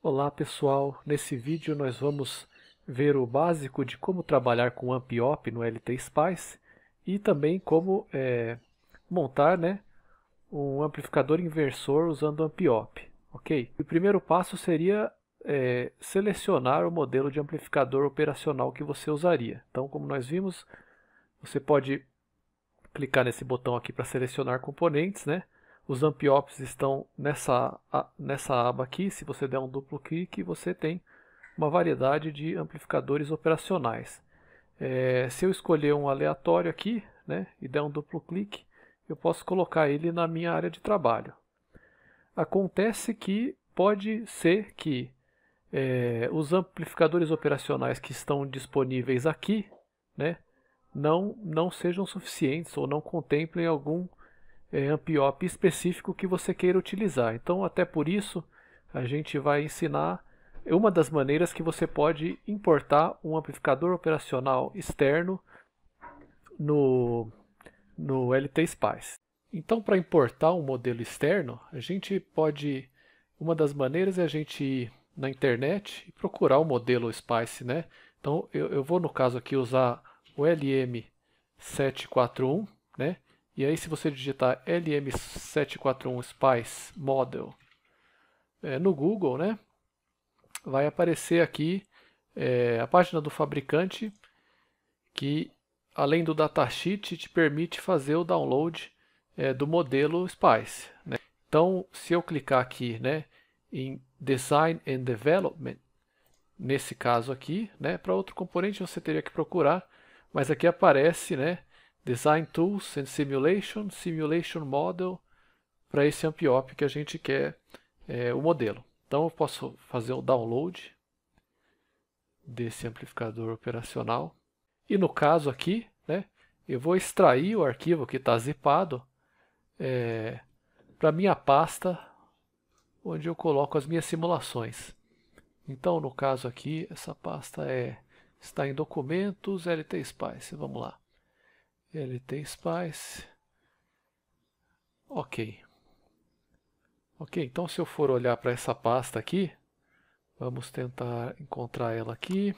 Olá pessoal, nesse vídeo nós vamos ver o básico de como trabalhar com AmpIop no l Spice e também como é, montar né, um amplificador inversor usando AmpIop, ok? O primeiro passo seria é, selecionar o modelo de amplificador operacional que você usaria. Então, como nós vimos, você pode clicar nesse botão aqui para selecionar componentes, né? Os ampiops estão nessa, nessa aba aqui. Se você der um duplo clique, você tem uma variedade de amplificadores operacionais. É, se eu escolher um aleatório aqui né, e der um duplo clique, eu posso colocar ele na minha área de trabalho. Acontece que pode ser que é, os amplificadores operacionais que estão disponíveis aqui né, não, não sejam suficientes ou não contemplem algum é, AMPIOP específico que você queira utilizar. Então, até por isso, a gente vai ensinar é uma das maneiras que você pode importar um amplificador operacional externo no, no LT Spice. Então, para importar um modelo externo, a gente pode. Uma das maneiras é a gente ir na internet e procurar o um modelo Spice, né? Então, eu, eu vou no caso aqui usar o LM741, né? E aí, se você digitar LM741 Spice Model é, no Google, né, vai aparecer aqui é, a página do fabricante que, além do datasheet, te permite fazer o download é, do modelo Spice. Né? Então, se eu clicar aqui né, em Design and Development, nesse caso aqui, né, para outro componente você teria que procurar, mas aqui aparece né, Design Tools and Simulation, Simulation Model, para esse AmpIop que a gente quer é, o modelo. Então eu posso fazer o download desse amplificador operacional. E no caso aqui, né, eu vou extrair o arquivo que está zipado é, para minha pasta onde eu coloco as minhas simulações. Então no caso aqui, essa pasta é está em documentos LT Spice, vamos lá. Ele spice. Ok. Ok, então se eu for olhar para essa pasta aqui, vamos tentar encontrar ela aqui.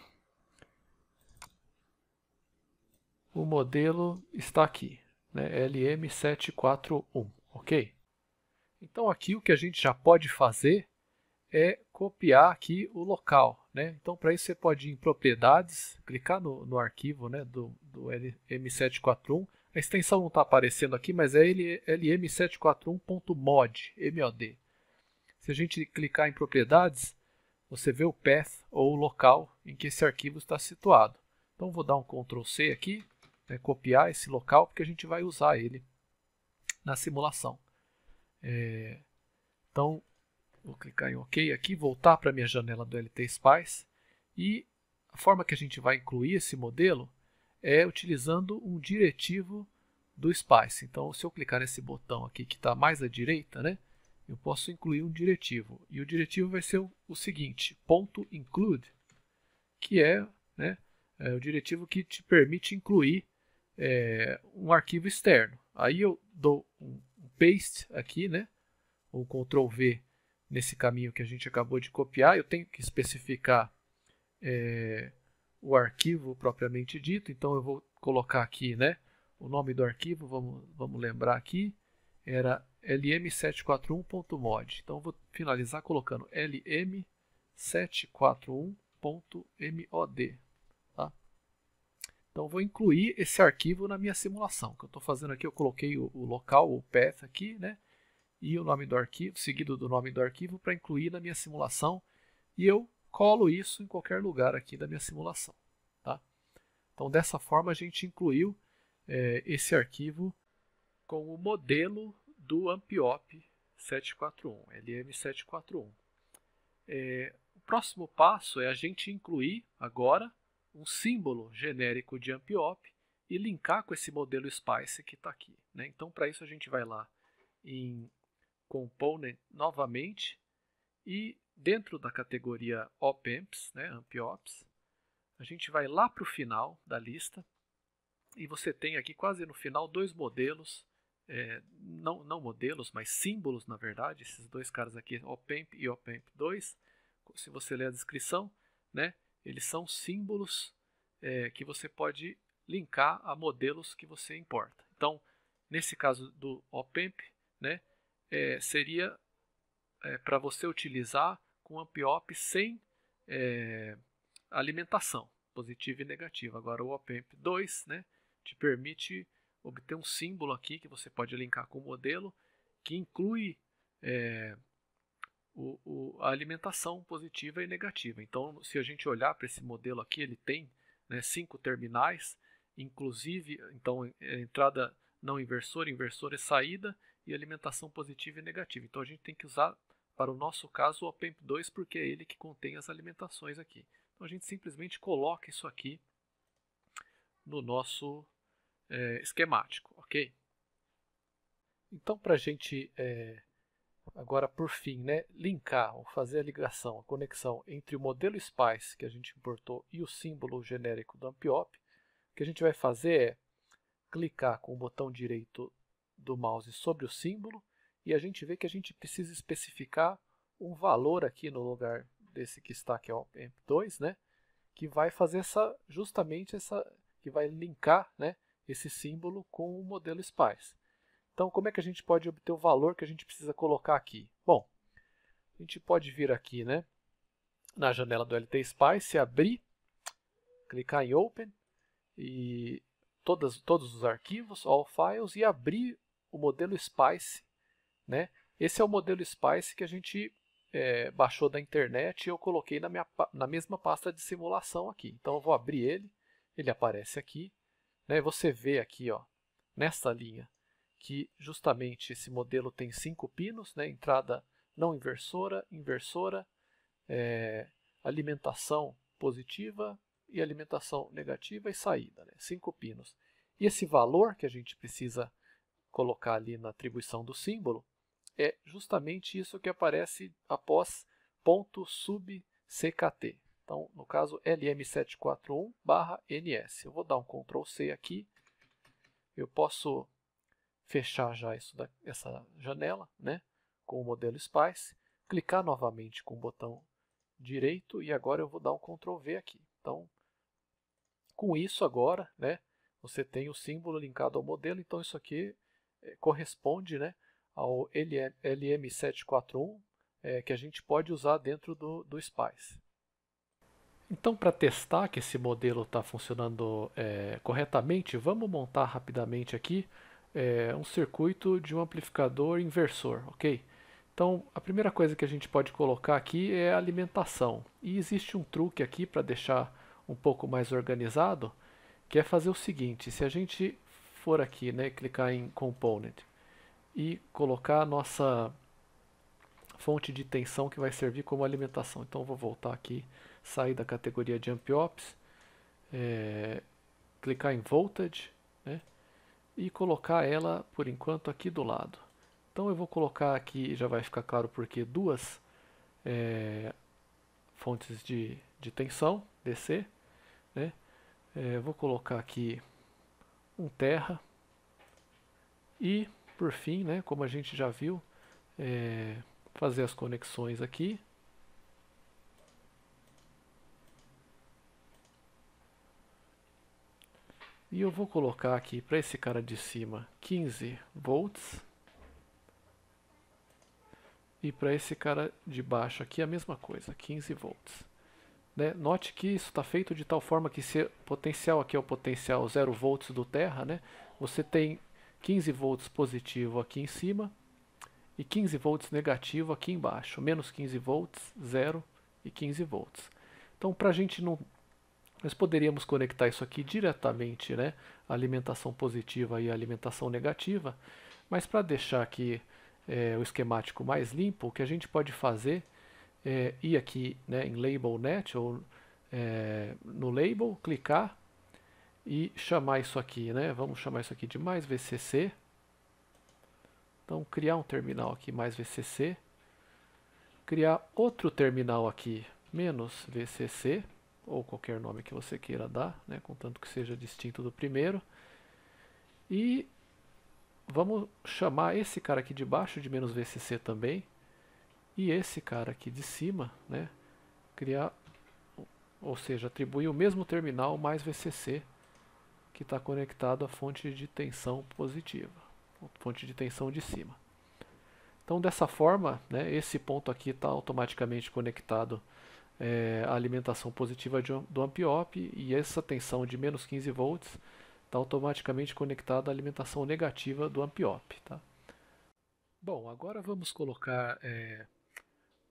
O modelo está aqui, né? LM741, ok? Então aqui o que a gente já pode fazer é copiar aqui o local. Né? Então, para isso, você pode ir em propriedades, clicar no, no arquivo né, do, do LM741. A extensão não está aparecendo aqui, mas é lm741.mod, Se a gente clicar em propriedades, você vê o path ou o local em que esse arquivo está situado. Então, vou dar um Ctrl C aqui, né, copiar esse local, porque a gente vai usar ele na simulação. É, então, Vou clicar em OK aqui, voltar para a minha janela do LT Spice e a forma que a gente vai incluir esse modelo é utilizando um diretivo do Spice. Então, se eu clicar nesse botão aqui que está mais à direita, né, eu posso incluir um diretivo. E o diretivo vai ser o, seguinte, ponto .include, que é, né, é o diretivo que te permite incluir é, um arquivo externo. Aí eu dou um paste aqui, né, ou Ctrl V nesse caminho que a gente acabou de copiar, eu tenho que especificar é, o arquivo propriamente dito, então eu vou colocar aqui né, o nome do arquivo, vamos, vamos lembrar aqui, era lm741.mod, então eu vou finalizar colocando lm741.mod. Tá? Então eu vou incluir esse arquivo na minha simulação, o que eu estou fazendo aqui, eu coloquei o, o local, o path aqui, né? e o nome do arquivo, seguido do nome do arquivo, para incluir na minha simulação. E eu colo isso em qualquer lugar aqui da minha simulação. Tá? Então, dessa forma, a gente incluiu é, esse arquivo com o modelo do AMPIOP 741, LM741. É, o próximo passo é a gente incluir agora um símbolo genérico de AMPIOP e linkar com esse modelo SPICE que está aqui. Né? Então, para isso, a gente vai lá em Component novamente e dentro da categoria OPEMPs, né, AmpOps, a gente vai lá para o final da lista e você tem aqui quase no final dois modelos, é, não, não modelos, mas símbolos na verdade, esses dois caras aqui, OPEMP e OPEMP2, se você ler a descrição, né, eles são símbolos é, que você pode linkar a modelos que você importa. Então, nesse caso do OPEMP, né, é, seria é, para você utilizar com AMPIOP sem é, alimentação, positiva e negativa. Agora o OPAMP 2 né, te permite obter um símbolo aqui que você pode linkar com o modelo que inclui é, o, o, a alimentação positiva e negativa. Então, se a gente olhar para esse modelo aqui, ele tem né, cinco terminais, inclusive, então, é, entrada não inversora, inversora e é saída, e alimentação positiva e negativa. Então a gente tem que usar, para o nosso caso, o OPEMP2, porque é ele que contém as alimentações aqui. Então a gente simplesmente coloca isso aqui no nosso é, esquemático, ok? Então para a gente, é, agora por fim, né, linkar ou fazer a ligação, a conexão entre o modelo SPICE que a gente importou e o símbolo genérico do AMPIOP, o que a gente vai fazer é clicar com o botão direito do mouse sobre o símbolo e a gente vê que a gente precisa especificar um valor aqui no lugar desse que está aqui, ó, AMP2, né? Que vai fazer essa, justamente essa, que vai linkar, né? Esse símbolo com o modelo SPICE. Então, como é que a gente pode obter o valor que a gente precisa colocar aqui? Bom, a gente pode vir aqui, né? Na janela do LT SPICE, abrir, clicar em Open e todas, todos os arquivos, All Files, e abrir o modelo Spice. Né? Esse é o modelo Spice que a gente é, baixou da internet e eu coloquei na, minha, na mesma pasta de simulação aqui. Então eu vou abrir ele, ele aparece aqui. Né? Você vê aqui, ó, nessa linha, que justamente esse modelo tem cinco pinos, né? entrada não inversora, inversora, é, alimentação positiva e alimentação negativa e saída, né? cinco pinos. E esse valor que a gente precisa colocar ali na atribuição do símbolo, é justamente isso que aparece após ponto .subckt. Então, no caso, lm741/ns. Eu vou dar um Ctrl C aqui. Eu posso fechar já isso da, essa janela né, com o modelo Spice, clicar novamente com o botão direito e agora eu vou dar um Ctrl V aqui. Então, com isso agora, né, você tem o símbolo linkado ao modelo, então isso aqui eh, corresponde né, ao LM741 é, eh, que a gente pode usar dentro do, do SPICE. Então, para testar que esse modelo está funcionando é, corretamente, vamos montar rapidamente aqui é, um circuito de um amplificador inversor, ok? Então, a primeira coisa que a gente pode colocar aqui é a alimentação. E existe um truque aqui para deixar um pouco mais organizado, que é fazer o seguinte, se a gente for aqui, né, clicar em Component e colocar a nossa fonte de tensão que vai servir como alimentação. Então vou voltar aqui, sair da categoria Jump Ops, é, clicar em Voltage né, e colocar ela, por enquanto, aqui do lado. Então eu vou colocar aqui, já vai ficar claro porque duas é, fontes de, de tensão, DC. Né? É, vou colocar aqui um terra e, por fim, né, como a gente já viu, é, fazer as conexões aqui. E eu vou colocar aqui para esse cara de cima 15 volts. E para esse cara de baixo aqui a mesma coisa, 15 volts. Né? Note que isso está feito de tal forma que se potencial aqui é o potencial 0 volts do Terra, né? você tem 15 volts positivo aqui em cima e 15 volts negativo aqui embaixo, menos 15 volts, 0 e 15 volts. Então, para a gente não... Nós poderíamos conectar isso aqui diretamente, né? alimentação positiva e alimentação negativa, mas para deixar aqui é, o esquemático mais limpo, o que a gente pode fazer é, ir aqui né, em Label Net ou é, no Label, clicar e chamar isso aqui, né? Vamos chamar isso aqui de mais VCC. Então, criar um terminal aqui, mais VCC. Criar outro terminal aqui, menos VCC, ou qualquer nome que você queira dar, né? Contanto que seja distinto do primeiro. E vamos chamar esse cara aqui de baixo de menos VCC também e esse cara aqui de cima, né, criar, ou seja, atribuir o mesmo terminal mais VCC que está conectado à fonte de tensão positiva, fonte de tensão de cima. Então, dessa forma, né, esse ponto aqui está automaticamente conectado é, à alimentação positiva de, do ampiop e essa tensão de menos 15 volts está automaticamente conectada à alimentação negativa do ampiop. Tá? Bom, agora vamos colocar é,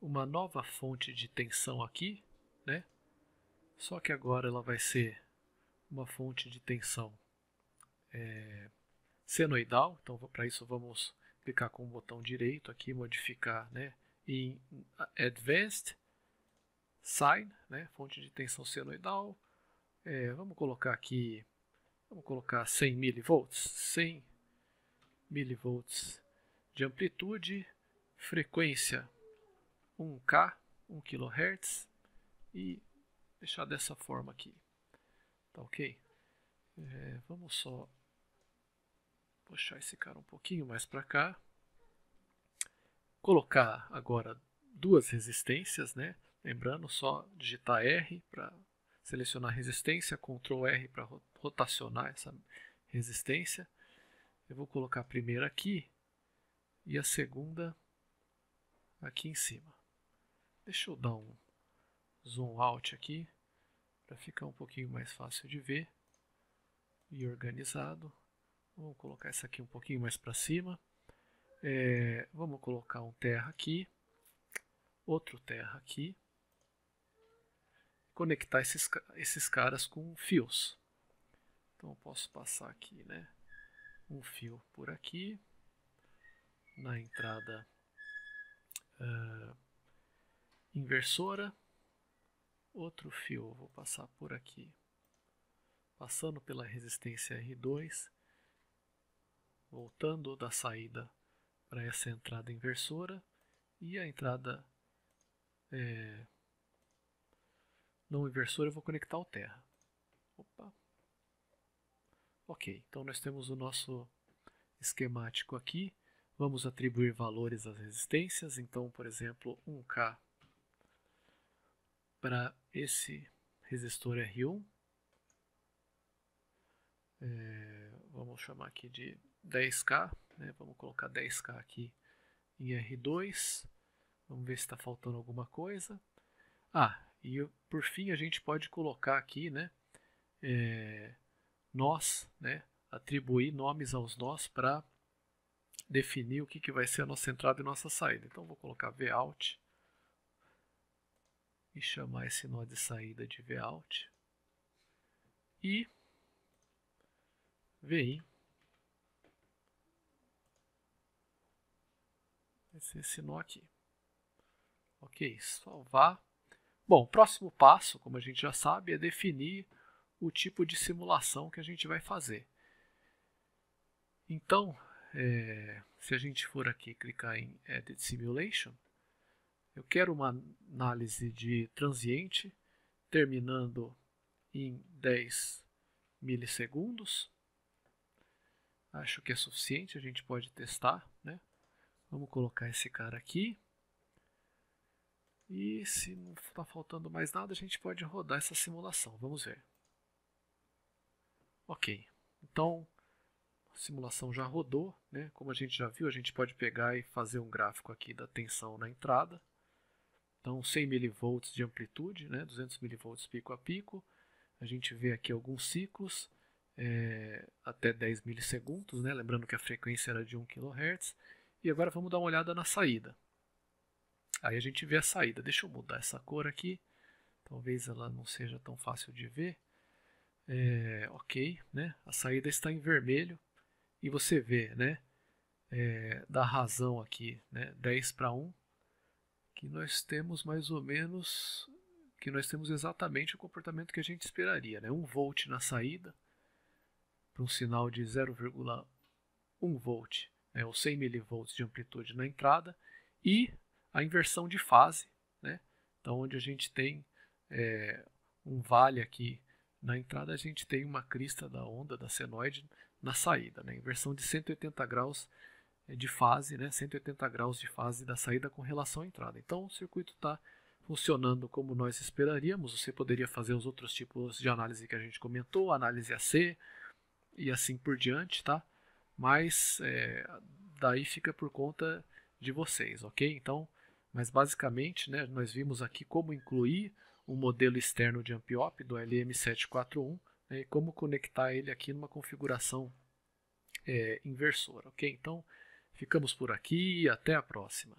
uma nova fonte de tensão aqui, né? Só que agora ela vai ser uma fonte de tensão é, senoidal. Então, para isso, vamos clicar com o botão direito aqui, modificar né, em Advanced Sign, né, fonte de tensão senoidal. É, vamos colocar aqui, vamos colocar 100 milivolts, 100 milivolts de amplitude, frequência 1K, 1 kHz e deixar dessa forma aqui, tá ok? É, vamos só puxar esse cara um pouquinho mais para cá, colocar agora duas resistências, né? Lembrando só digitar R para selecionar resistência, Ctrl R para rotacionar essa resistência. Eu vou colocar a primeira aqui e a segunda aqui em cima. Deixa eu dar um zoom out aqui para ficar um pouquinho mais fácil de ver e organizado. Vamos colocar essa aqui um pouquinho mais para cima. É, vamos colocar um terra aqui, outro terra aqui. Conectar esses, esses caras com fios. Então eu posso passar aqui, né? Um fio por aqui, na entrada uh, inversora, outro fio, vou passar por aqui, passando pela resistência R2, voltando da saída para essa entrada inversora e a entrada é, não inversora eu vou conectar o terra. Opa. Ok, então nós temos o nosso esquemático aqui. Vamos atribuir valores às resistências, então, por exemplo, 1K para esse resistor R1. É, vamos chamar aqui de 10K, né? vamos colocar 10K aqui em R2. Vamos ver se está faltando alguma coisa. Ah, e por fim a gente pode colocar aqui, né, é, nós, né, atribuir nomes aos nós para definir o que, que vai ser a nossa entrada e nossa saída. Então vou colocar vout e chamar esse nó de saída de vout e VIN vai ser esse nó aqui. Ok, salvar. Bom, o próximo passo, como a gente já sabe, é definir o tipo de simulação que a gente vai fazer. Então, é, se a gente for aqui clicar em Edit Simulation, eu quero uma análise de transiente terminando em 10 milissegundos. Acho que é suficiente, a gente pode testar. Né? Vamos colocar esse cara aqui. E se não está faltando mais nada, a gente pode rodar essa simulação. Vamos ver. Ok, então a simulação já rodou. Né? Como a gente já viu, a gente pode pegar e fazer um gráfico aqui da tensão na entrada. Então, 100 mV de amplitude, né, 200 mV pico a pico. A gente vê aqui alguns ciclos, é, até 10 milissegundos, né, lembrando que a frequência era de 1 kHz. E agora vamos dar uma olhada na saída. Aí a gente vê a saída. Deixa eu mudar essa cor aqui, talvez ela não seja tão fácil de ver. É, ok, né? a saída está em vermelho e você vê, né? É, razão aqui, né? 10 para 1, que nós temos mais ou menos que nós temos exatamente o comportamento que a gente esperaria, né? 1 volt na saída para um sinal de 0,1 volt, né? ou 100 milivolts de amplitude na entrada e a inversão de fase, né? Então onde a gente tem é, um vale aqui na entrada, a gente tem uma crista da onda da senoide na saída, né? Inversão de 180 graus é, de fase, né, 180 graus de fase da saída com relação à entrada. Então o circuito está funcionando como nós esperaríamos. Você poderia fazer os outros tipos de análise que a gente comentou, análise AC e assim por diante, tá? Mas é, daí fica por conta de vocês, ok? Então, mas basicamente, né, nós vimos aqui como incluir um modelo externo de AmpIop do LM741 né, e como conectar ele aqui numa configuração é, inversora, ok? Então, Ficamos por aqui e até a próxima.